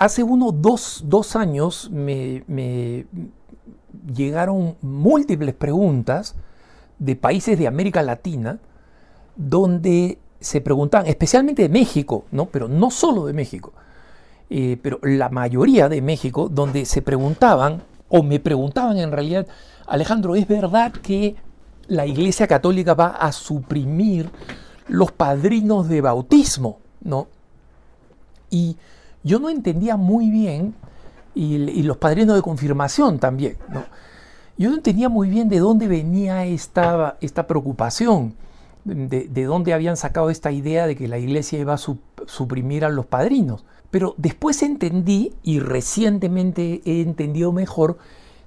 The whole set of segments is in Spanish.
Hace unos dos, años me, llegaron múltiples preguntas de países de América Latina donde se preguntaban, especialmente de México, ¿no? pero no solo de México, eh, pero la mayoría de México, donde se preguntaban, o me preguntaban en realidad, Alejandro, ¿es verdad que la Iglesia Católica va a suprimir los padrinos de bautismo? ¿No? Y yo no entendía muy bien, y, los padrinos de confirmación también, yo no entendía muy bien de dónde venía esta, esta preocupación, de, dónde habían sacado esta idea de que la iglesia iba a suprimir a los padrinos. Pero después entendí, y recientemente he entendido mejor,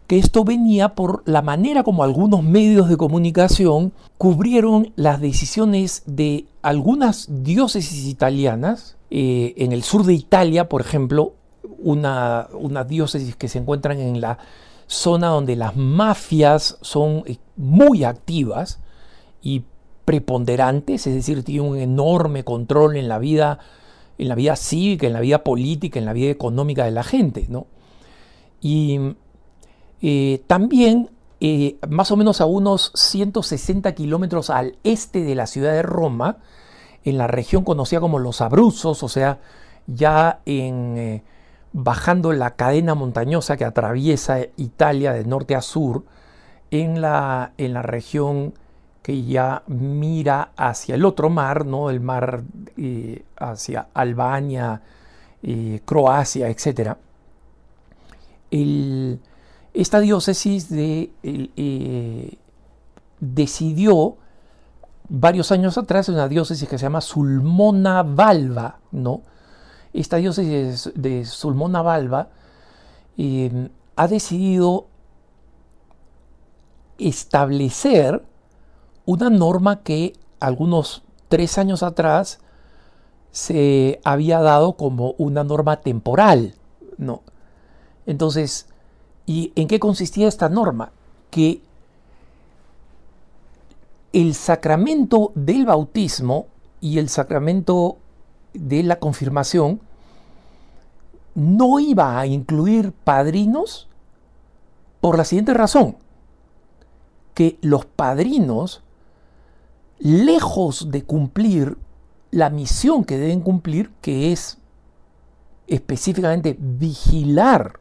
que esto venía por la manera como algunos medios de comunicación cubrieron las decisiones de algunas diócesis italianas eh, en el sur de Italia, por ejemplo, una, diócesis que se encuentran en la zona donde las mafias son eh, muy activas y preponderantes, es decir, tienen un enorme control en la vida, en la vida cívica, en la vida política, en la vida económica de la gente, ¿no? Y eh, también, más o menos a unos 160 kilómetros al este de la ciudad de Roma, en la región conocida como los Abruzos, o sea, ya eh, bajando la cadena montañosa que atraviesa Italia de norte a sur, en la, en la región que ya mira hacia el otro mar, ¿no? el mar eh, hacia Albania, eh, Croacia, etc. esta diócesis decidió varios años atrás una diócesis que se llama Sulmona Valva, ¿no? Esta diócesis de Sulmona Valva eh, ha decidido establecer una norma que algunos tres años atrás se había dado como una norma temporal, ¿no? Entonces, ¿y en qué consistía esta norma? Que el sacramento del bautismo y el sacramento de la confirmación no iba a incluir padrinos por la siguiente razón, que los padrinos, lejos de cumplir la misión que deben cumplir, que es específicamente vigilar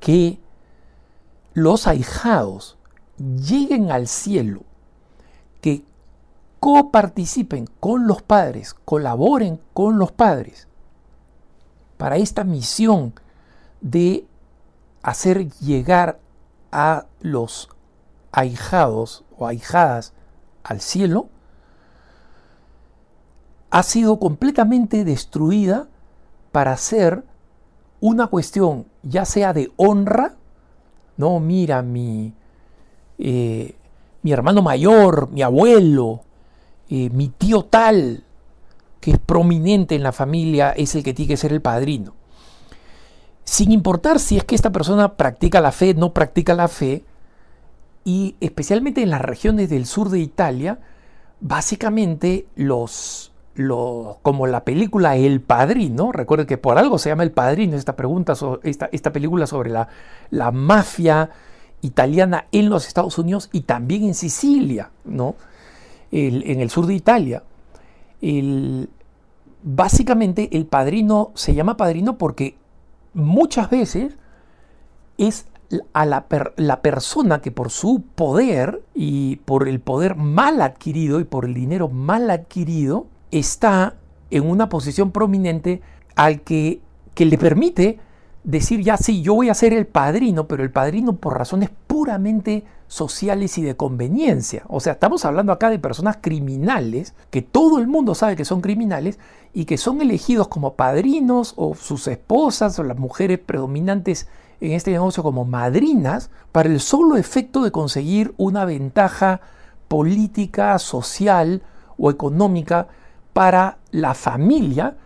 que los ahijados lleguen al cielo coparticipen con los padres, colaboren con los padres para esta misión de hacer llegar a los ahijados o ahijadas al cielo, ha sido completamente destruida para ser una cuestión ya sea de honra, no, mira, mi, eh, mi hermano mayor, mi abuelo, eh, mi tío tal, que es prominente en la familia, es el que tiene que ser el padrino. Sin importar si es que esta persona practica la fe, no practica la fe, y especialmente en las regiones del sur de Italia, básicamente los, los como la película El Padrino, recuerden que por algo se llama El Padrino esta pregunta, esta película sobre la, la mafia italiana en los Estados Unidos y también en Sicilia, ¿no? en el sur de Italia. básicamente el padrino se llama padrino porque muchas veces es a la, persona que por su poder y por el poder mal adquirido y por el dinero mal adquirido está en una posición prominente al que, que le permite decir ya sí, yo voy a ser el padrino, pero el padrino por razones puramente sociales y de conveniencia. O sea, estamos hablando acá de personas criminales, que todo el mundo sabe que son criminales y que son elegidos como padrinos o sus esposas o las mujeres predominantes en este negocio como madrinas para el solo efecto de conseguir una ventaja política, social o económica para la familia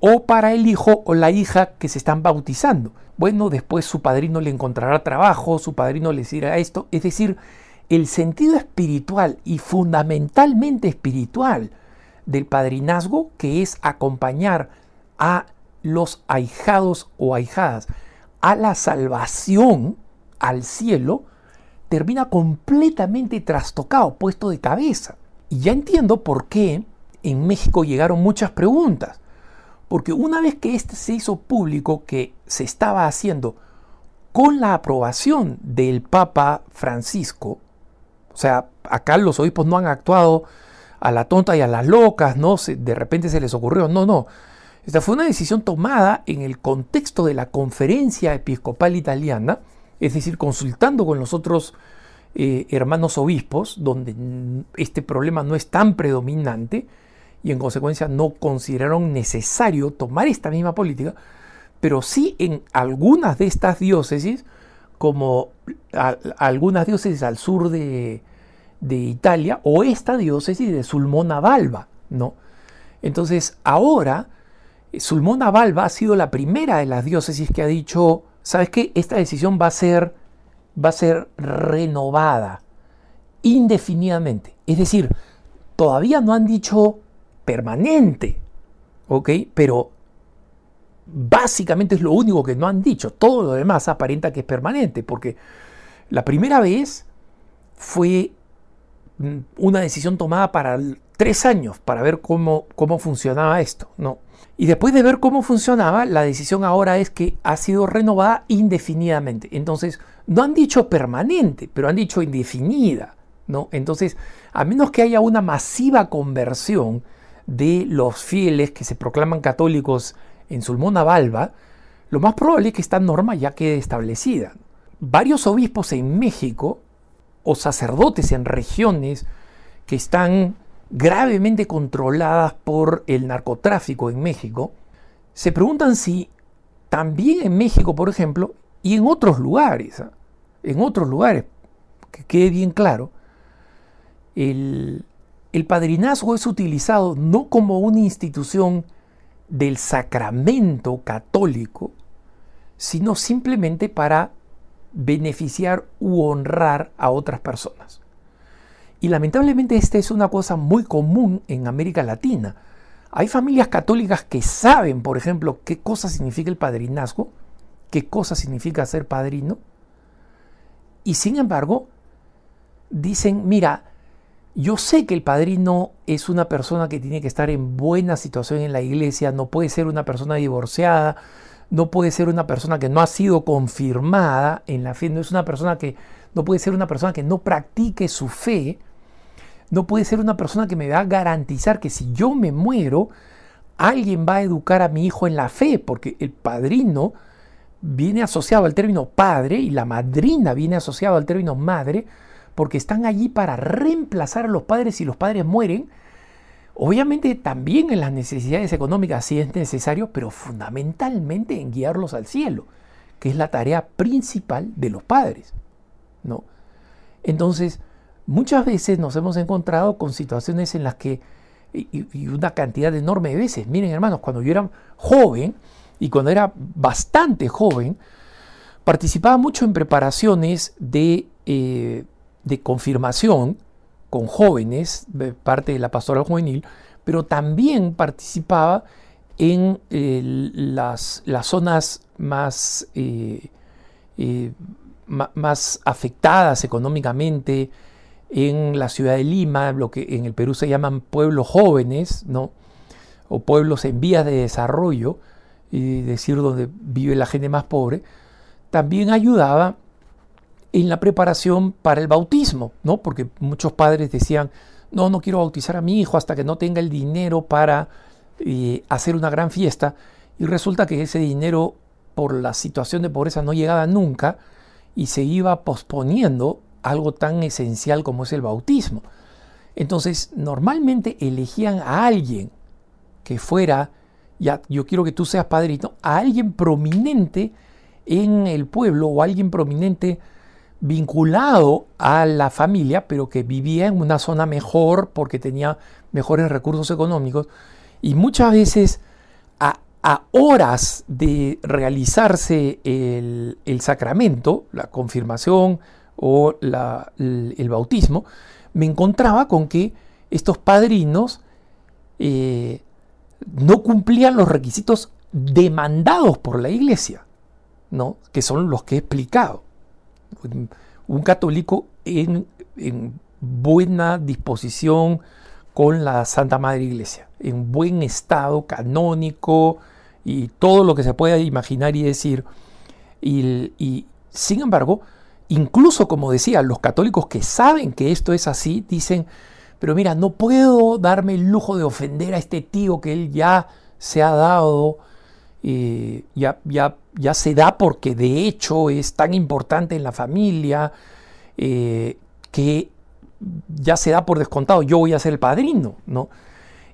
o para el hijo o la hija que se están bautizando. Bueno, después su padrino le encontrará trabajo, su padrino le dirá esto, es decir, el sentido espiritual y fundamentalmente espiritual del padrinazgo que es acompañar a los ahijados o ahijadas a la salvación, al cielo, termina completamente trastocado, puesto de cabeza. Y ya entiendo por qué en México llegaron muchas preguntas. Porque una vez que este se hizo público, que se estaba haciendo con la aprobación del Papa Francisco, o sea, acá los obispos no han actuado a la tonta y a las locas, ¿no? de repente se les ocurrió, no, no. Esta fue una decisión tomada en el contexto de la conferencia episcopal italiana, es decir, consultando con los otros eh, hermanos obispos, donde este problema no es tan predominante, y en consecuencia no consideraron necesario tomar esta misma política, pero sí en algunas de estas diócesis, como algunas diócesis al sur de, Italia o esta diócesis de Sulmona Valva, ¿no? Entonces ahora eh, Sulmona Valva ha sido la primera de las diócesis que ha dicho, ¿sabes qué? Esta decisión va a ser, va a ser renovada indefinidamente. Es decir, todavía no han dicho permanente, ¿ok? Pero básicamente es lo único que no han dicho. Todo lo demás aparenta que es permanente, porque la primera vez fue mm, una decisión tomada para tres años, para ver cómo, cómo funcionaba esto, ¿no? Y después de ver cómo funcionaba, la decisión ahora es que ha sido renovada indefinidamente. Entonces, no han dicho permanente, pero han dicho indefinida, ¿no? Entonces, a menos que haya una masiva conversión, de los fieles que se proclaman católicos en Sulmona Balba, lo más probable es que esta norma ya quede establecida. Varios obispos en México o sacerdotes en regiones que están gravemente controladas por el narcotráfico en México, se preguntan si también en México, por ejemplo, y en otros lugares, ¿ah? en otros lugares, que quede bien claro, el, el padrinazgo es utilizado no como una institución del sacramento católico, sino simplemente para beneficiar u honrar a otras personas. Y lamentablemente esta es una cosa muy común en América Latina. Hay familias católicas que saben, por ejemplo, qué cosa significa el padrinazgo, qué cosa significa ser padrino, y sin embargo dicen, mira, yo sé que el padrino es una persona que tiene que estar en buena situación en la iglesia, no puede ser una persona divorciada, no puede ser una persona que no ha sido confirmada en la fe, no es una persona que no puede ser una persona que no practique su fe, no puede ser una persona que me va a garantizar que si yo me muero, alguien va a educar a mi hijo en la fe, porque el padrino viene asociado al término padre y la madrina viene asociado al término madre porque están allí para reemplazar a los padres si los padres mueren. Obviamente también en las necesidades económicas si es necesario, pero fundamentalmente en guiarlos al cielo, que es la tarea principal de los padres. ¿no? Entonces, muchas veces nos hemos encontrado con situaciones en las que, y, una cantidad enorme de veces, miren hermanos, cuando yo era joven y cuando era bastante joven, participaba mucho en preparaciones de eh, de confirmación con jóvenes, de parte de la pastoral juvenil, pero también participaba en eh, las, las, zonas más, eh, eh, más afectadas económicamente, en la ciudad de Lima, lo que en el Perú se llaman pueblos jóvenes, ¿no? o pueblos en vías de desarrollo, y decir donde vive la gente más pobre, también ayudaba en la preparación para el bautismo, ¿no? Porque muchos padres decían, no, no quiero bautizar a mi hijo hasta que no tenga el dinero para eh, hacer una gran fiesta. Y resulta que ese dinero, por la situación de pobreza, no llegaba nunca y se iba posponiendo algo tan esencial como es el bautismo. Entonces, normalmente elegían a alguien que fuera, ya, yo quiero que tú seas padrito, a alguien prominente en el pueblo o alguien prominente vinculado a la familia, pero que vivía en una zona mejor porque tenía mejores recursos económicos. Y muchas veces a, horas de realizarse el, sacramento, la confirmación o el, bautismo, me encontraba con que estos padrinos eh, no cumplían los requisitos demandados por la iglesia, ¿no? que son los que he explicado un católico en, buena disposición con la Santa Madre Iglesia, en buen estado canónico y todo lo que se pueda imaginar y decir. Y, sin embargo, incluso como decía, los católicos que saben que esto es así, dicen, pero mira, no puedo darme el lujo de ofender a este tío que él ya se ha dado, eh, ya, ya ya se da porque de hecho es tan importante en la familia eh, que ya se da por descontado, yo voy a ser el padrino, ¿no?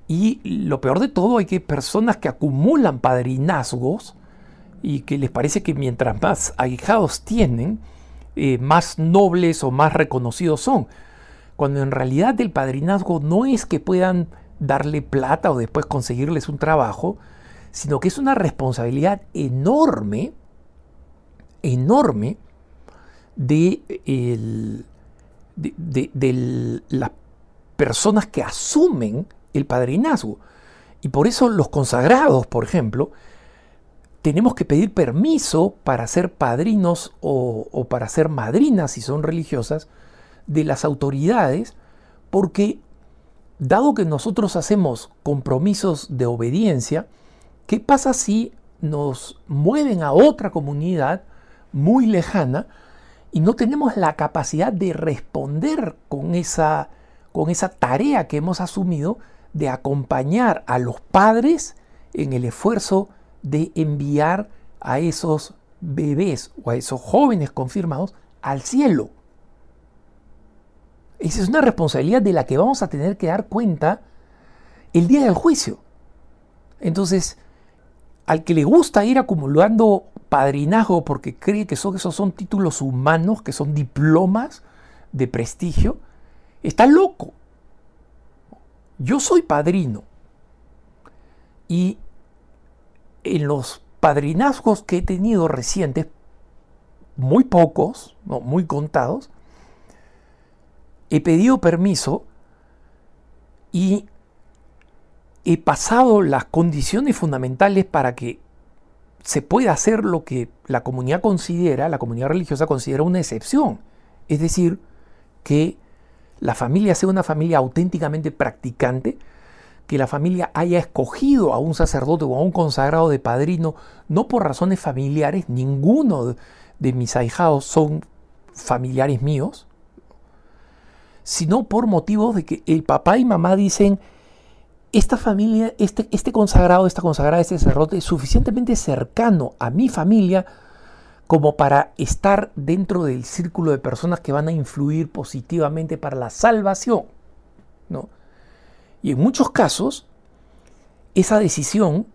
Y lo peor de todo hay que personas que acumulan padrinazgos y que les parece que mientras más aguijados tienen, eh, más nobles o más reconocidos son. Cuando en realidad el padrinazgo no es que puedan darle plata o después conseguirles un trabajo, sino que es una responsabilidad enorme, enorme, de, de, las personas que asumen el padrinazgo. Y por eso los consagrados, por ejemplo, tenemos que pedir permiso para ser padrinos o, para ser madrinas, si son religiosas, de las autoridades, porque dado que nosotros hacemos compromisos de obediencia, ¿Qué pasa si nos mueven a otra comunidad muy lejana y no tenemos la capacidad de responder con esa, con esa tarea que hemos asumido de acompañar a los padres en el esfuerzo de enviar a esos bebés o a esos jóvenes confirmados al cielo. Esa es una responsabilidad de la que vamos a tener que dar cuenta el día del juicio. Entonces, al que le gusta ir acumulando padrinazgo porque cree que esos son títulos humanos, que son diplomas de prestigio, está loco. Yo soy padrino y en los padrinazgos que he tenido recientes, muy pocos, no, muy contados, he pedido permiso y he pasado las condiciones fundamentales para que se pueda hacer lo que la comunidad considera, la comunidad religiosa considera una excepción. Es decir, que la familia sea una familia auténticamente practicante, que la familia haya escogido a un sacerdote o a un consagrado de padrino, no por razones familiares, ninguno de mis ahijados son familiares míos, sino por motivos de que el papá y mamá dicen, esta familia, este, este consagrado, esta consagrada, este cerrote es suficientemente cercano a mi familia como para estar dentro del círculo de personas que van a influir positivamente para la salvación. ¿no? Y en muchos casos, esa decisión,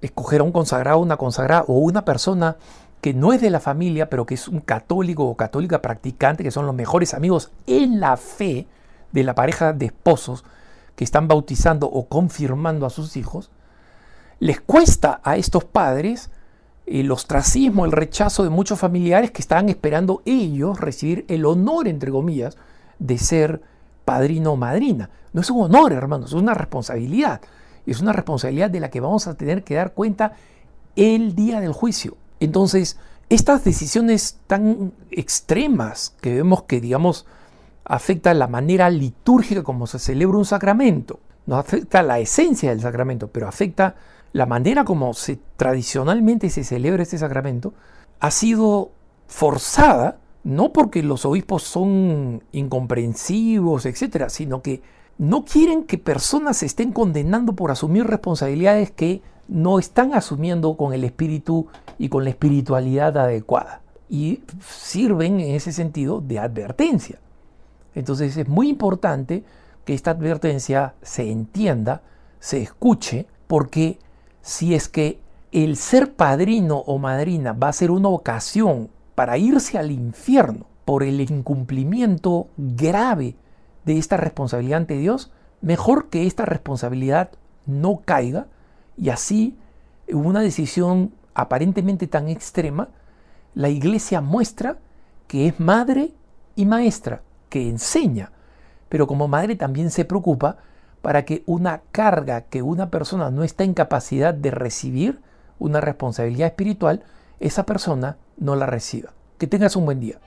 escoger a un consagrado, una consagrada o una persona que no es de la familia, pero que es un católico o católica practicante, que son los mejores amigos en la fe de la pareja de esposos, que están bautizando o confirmando a sus hijos, les cuesta a estos padres el ostracismo, el rechazo de muchos familiares que estaban esperando ellos recibir el honor, entre comillas, de ser padrino o madrina. No es un honor, hermanos, es una responsabilidad. Es una responsabilidad de la que vamos a tener que dar cuenta el día del juicio. Entonces, estas decisiones tan extremas que vemos que, digamos, afecta la manera litúrgica como se celebra un sacramento, no afecta la esencia del sacramento, pero afecta la manera como tradicionalmente se celebra este sacramento, ha sido forzada, no porque los obispos son incomprensivos, etcétera, sino que no quieren que personas se estén condenando por asumir responsabilidades que no están asumiendo con el espíritu y con la espiritualidad adecuada. Y sirven en ese sentido de advertencia. Entonces es muy importante que esta advertencia se entienda, se escuche, porque si es que el ser padrino o madrina va a ser una ocasión para irse al infierno por el incumplimiento grave de esta responsabilidad ante Dios, mejor que esta responsabilidad no caiga y así una decisión aparentemente tan extrema, la iglesia muestra que es madre y maestra que enseña, pero como madre también se preocupa para que una carga que una persona no está en capacidad de recibir, una responsabilidad espiritual, esa persona no la reciba. Que tengas un buen día.